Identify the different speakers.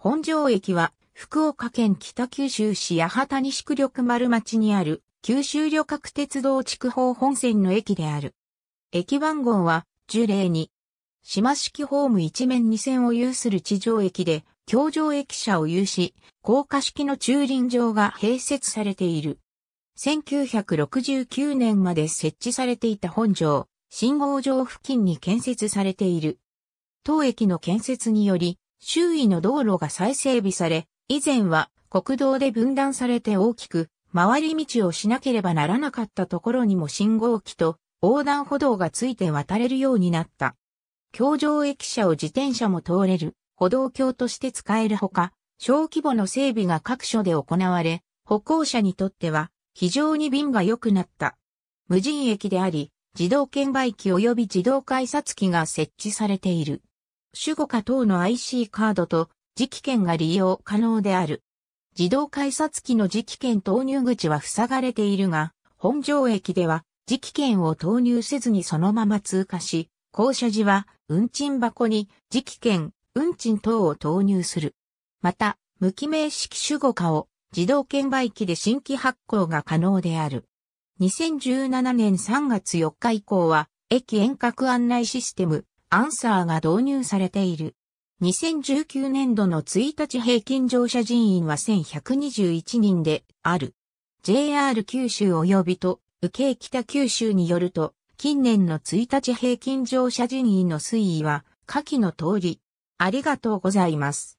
Speaker 1: 本庄駅は、福岡県北九州市八幡西区緑丸町にある、九州旅客鉄道筑豊本線の駅である。駅番号は、樹齢例2。島式ホーム一面二線を有する地上駅で、橋上駅舎を有し、高架式の駐輪場が併設されている。1969年まで設置されていた本城、信号場付近に建設されている。当駅の建設により、周囲の道路が再整備され、以前は国道で分断されて大きく、回り道をしなければならなかったところにも信号機と横断歩道がついて渡れるようになった。橋上駅舎を自転車も通れる歩道橋として使えるほか、小規模の整備が各所で行われ、歩行者にとっては非常に便が良くなった。無人駅であり、自動券売機及び自動改札機が設置されている。守護課等の IC カードと磁気券が利用可能である。自動改札機の磁気券投入口は塞がれているが、本庄駅では磁気券を投入せずにそのまま通過し、降車時は運賃箱に磁気券、運賃等を投入する。また、無記名式守護課を自動券売機で新規発行が可能である。2017年3月4日以降は、駅遠隔案内システム、アンサーが導入されている。2019年度の1日平均乗車人員は1121人である。JR 九州及びと、右京北九州によると、近年の1日平均乗車人員の推移は、下記の通り。ありがとうございます。